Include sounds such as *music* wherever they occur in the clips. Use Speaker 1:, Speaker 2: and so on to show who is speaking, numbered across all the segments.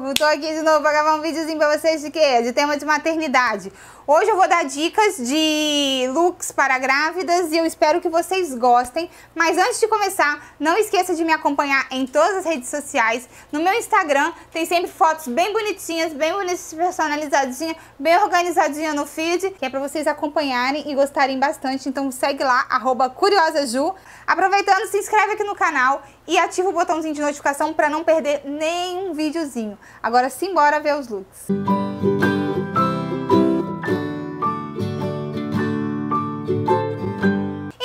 Speaker 1: novo, tô aqui de novo para gravar um videozinho para vocês de quê? De tema de maternidade. Hoje eu vou dar dicas de looks para grávidas e eu espero que vocês gostem. Mas antes de começar, não esqueça de me acompanhar em todas as redes sociais. No meu Instagram tem sempre fotos bem bonitinhas, bem bonitas, personalizadinha, bem organizadinha no feed, que é para vocês acompanharem e gostarem bastante. Então segue lá, arroba curiosaju. Aproveitando, se inscreve aqui no canal e ativa o botãozinho de notificação para não perder nenhum videozinho. Agora sim bora ver os looks.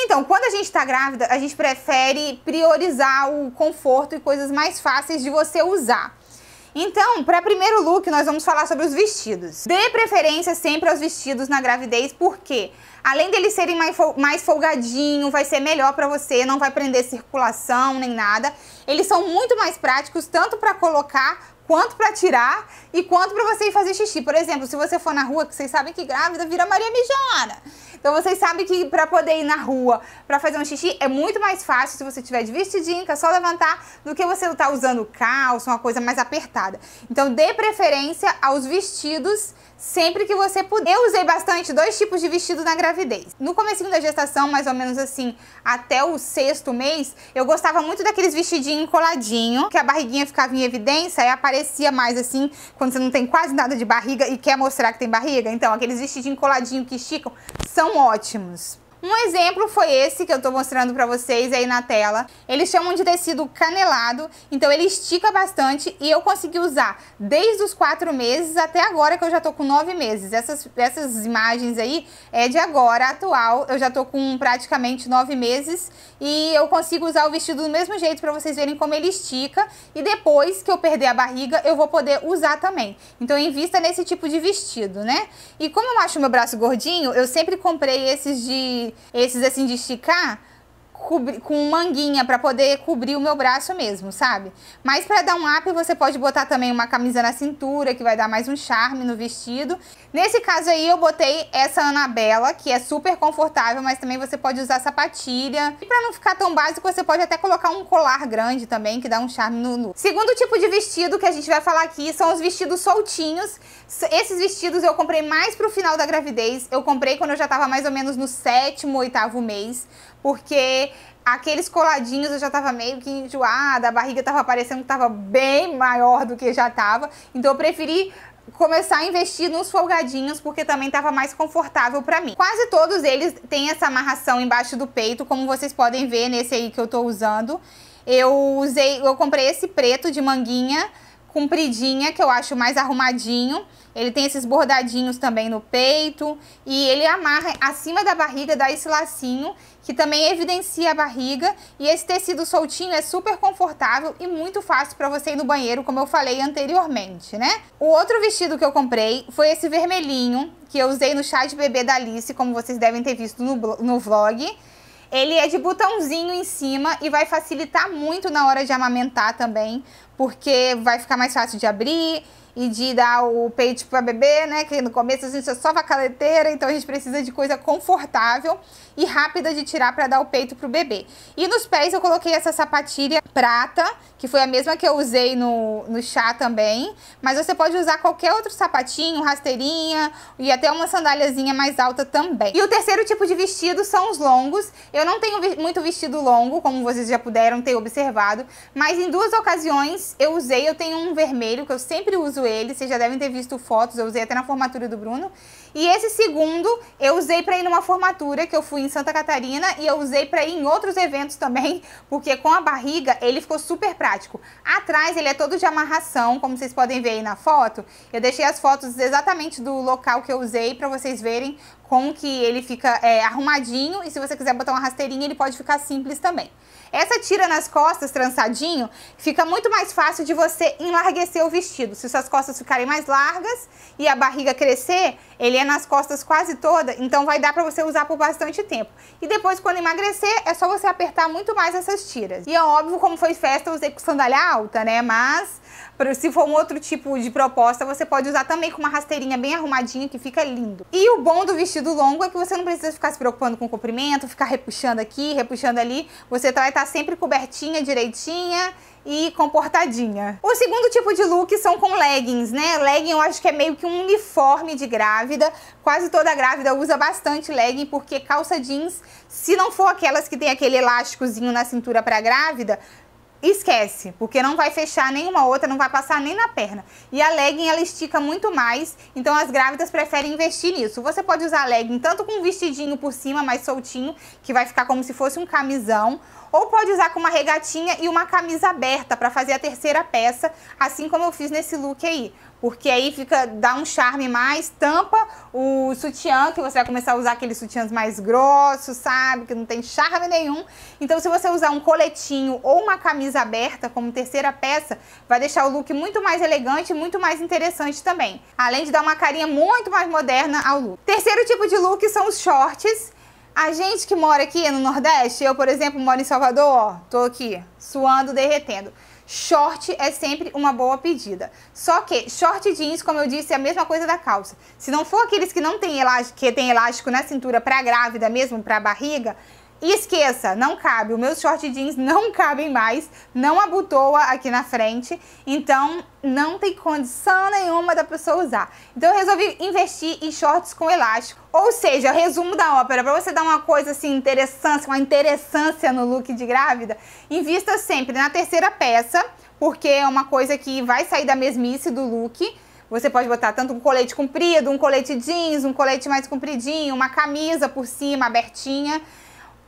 Speaker 1: Então, quando a gente está grávida, a gente prefere priorizar o conforto e coisas mais fáceis de você usar. Então, para primeiro look, nós vamos falar sobre os vestidos. Dê preferência sempre aos vestidos na gravidez, porque além deles serem mais, mais folgadinho, vai ser melhor para você, não vai prender circulação nem nada. Eles são muito mais práticos, tanto para colocar quanto para tirar e quanto para você ir fazer xixi. Por exemplo, se você for na rua, que vocês sabem que grávida vira Maria Mijona. Então vocês sabem que para poder ir na rua, para fazer um xixi, é muito mais fácil se você tiver de vestidinho, que é só levantar, do que você estar tá usando calça, uma coisa mais apertada. Então dê preferência aos vestidos sempre que você puder. Eu usei bastante dois tipos de vestido na gravidez. No começo da gestação, mais ou menos assim, até o sexto mês, eu gostava muito daqueles vestidinhos coladinho, que a barriguinha ficava em evidência e aparecia mais assim, quando você não tem quase nada de barriga e quer mostrar que tem barriga. Então, aqueles vestidinhos coladinho que esticam são ótimos. Um exemplo foi esse que eu tô mostrando pra vocês aí na tela. Eles chamam de tecido canelado, então ele estica bastante e eu consegui usar desde os quatro meses até agora que eu já tô com nove meses. Essas, essas imagens aí é de agora, atual, eu já tô com praticamente nove meses e eu consigo usar o vestido do mesmo jeito pra vocês verem como ele estica e depois que eu perder a barriga eu vou poder usar também. Então invista nesse tipo de vestido, né? E como eu acho meu braço gordinho, eu sempre comprei esses de esses assim de esticar, com manguinha para poder cobrir o meu braço mesmo, sabe? Mas para dar um up, você pode botar também uma camisa na cintura, que vai dar mais um charme no vestido. Nesse caso aí, eu botei essa Anabela, que é super confortável, mas também você pode usar sapatilha. E para não ficar tão básico, você pode até colocar um colar grande também, que dá um charme no look. Segundo tipo de vestido que a gente vai falar aqui são os vestidos soltinhos. Esses vestidos eu comprei mais pro final da gravidez. Eu comprei quando eu já tava mais ou menos no sétimo, oitavo mês porque aqueles coladinhos eu já estava meio que enjoada, a barriga estava parecendo que estava bem maior do que já estava. Então eu preferi começar a investir nos folgadinhos porque também estava mais confortável para mim. Quase todos eles têm essa amarração embaixo do peito, como vocês podem ver nesse aí que eu estou usando. Eu usei, eu comprei esse preto de manguinha compridinha, que eu acho mais arrumadinho. Ele tem esses bordadinhos também no peito e ele amarra acima da barriga, dá esse lacinho que também evidencia a barriga e esse tecido soltinho é super confortável e muito fácil para você ir no banheiro, como eu falei anteriormente, né? O outro vestido que eu comprei foi esse vermelhinho que eu usei no chá de bebê da Alice, como vocês devem ter visto no, no vlog. Ele é de botãozinho em cima e vai facilitar muito na hora de amamentar também, porque vai ficar mais fácil de abrir e de dar o peito para bebê, né? Que no começo a gente é só vacaleteira, então a gente precisa de coisa confortável e rápida de tirar para dar o peito pro bebê. E nos pés eu coloquei essa sapatilha prata, que foi a mesma que eu usei no, no chá também, mas você pode usar qualquer outro sapatinho, rasteirinha e até uma sandáliazinha mais alta também. E o terceiro tipo de vestido são os longos. Eu não tenho vi muito vestido longo, como vocês já puderam ter observado, mas em duas ocasiões eu usei, eu tenho um vermelho que eu sempre uso uso ele, vocês já devem ter visto fotos, eu usei até na formatura do Bruno. E esse segundo eu usei para ir numa formatura que eu fui em Santa Catarina e eu usei para ir em outros eventos também, *laughs* porque com a barriga ele ficou super prático. Atrás ele é todo de amarração, como vocês podem ver aí na foto. Eu deixei as fotos exatamente do local que eu usei para vocês verem com que ele fica é, arrumadinho e se você quiser botar uma rasteirinha ele pode ficar simples também. Essa tira nas costas trançadinho fica muito mais fácil de você enlarguecer o vestido. Se suas costas ficarem mais largas e a barriga crescer, ele é nas costas quase toda, então vai dar para você usar por bastante tempo. E depois quando emagrecer é só você apertar muito mais essas tiras. E é óbvio como foi festa eu usei com sandália alta, né? Mas se for um outro tipo de proposta você pode usar também com uma rasteirinha bem arrumadinha que fica lindo. E o bom do vestido vestido longo é que você não precisa ficar se preocupando com o comprimento, ficar repuxando aqui, repuxando ali. Você tá, vai estar tá sempre cobertinha, direitinha e comportadinha. O segundo tipo de look são com leggings, né? Legging eu acho que é meio que um uniforme de grávida. Quase toda grávida usa bastante legging porque calça jeans, se não for aquelas que tem aquele elásticozinho na cintura para grávida, esquece, porque não vai fechar nenhuma outra, não vai passar nem na perna. E a legging, ela estica muito mais, então as grávidas preferem investir nisso. Você pode usar a legging tanto com um vestidinho por cima, mais soltinho, que vai ficar como se fosse um camisão, ou pode usar com uma regatinha e uma camisa aberta para fazer a terceira peça, assim como eu fiz nesse look aí. Porque aí fica, dá um charme mais, tampa o sutiã, que você vai começar a usar aqueles sutiãs mais grossos, sabe? Que não tem charme nenhum. Então se você usar um coletinho ou uma camisa aberta como terceira peça vai deixar o look muito mais elegante e muito mais interessante também. Além de dar uma carinha muito mais moderna ao look. Terceiro tipo de look são os shorts. A gente que mora aqui no Nordeste, eu, por exemplo, moro em Salvador, ó, tô aqui suando, derretendo. Short é sempre uma boa pedida. Só que short jeans, como eu disse, é a mesma coisa da calça. Se não for aqueles que não tem elástico, que tem elástico na cintura para grávida mesmo, para barriga, e esqueça, não cabe, os meus short jeans não cabem mais, não abotoa aqui na frente, então não tem condição nenhuma da pessoa usar. Então eu resolvi investir em shorts com elástico. Ou seja, resumo da ópera, para você dar uma coisa assim interessante, uma interessância no look de grávida, invista sempre na terceira peça, porque é uma coisa que vai sair da mesmice do look. Você pode botar tanto um colete comprido, um colete jeans, um colete mais compridinho, uma camisa por cima abertinha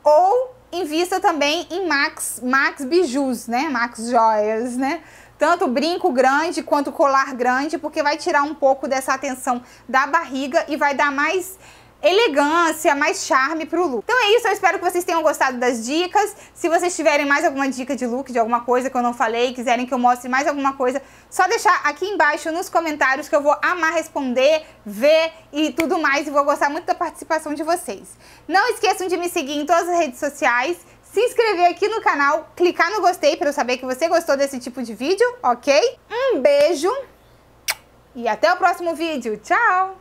Speaker 1: ou invista também em Max, Max Bijus, né? Max Joias, né? Tanto brinco grande quanto colar grande, porque vai tirar um pouco dessa atenção da barriga e vai dar mais elegância, mais charme pro look. Então é isso, eu espero que vocês tenham gostado das dicas. Se vocês tiverem mais alguma dica de look, de alguma coisa que eu não falei, quiserem que eu mostre mais alguma coisa, só deixar aqui embaixo nos comentários que eu vou amar responder, ver e tudo mais. E vou gostar muito da participação de vocês. Não esqueçam de me seguir em todas as redes sociais se inscrever aqui no canal, clicar no gostei para eu saber que você gostou desse tipo de vídeo, ok? Um beijo e até o próximo vídeo. Tchau!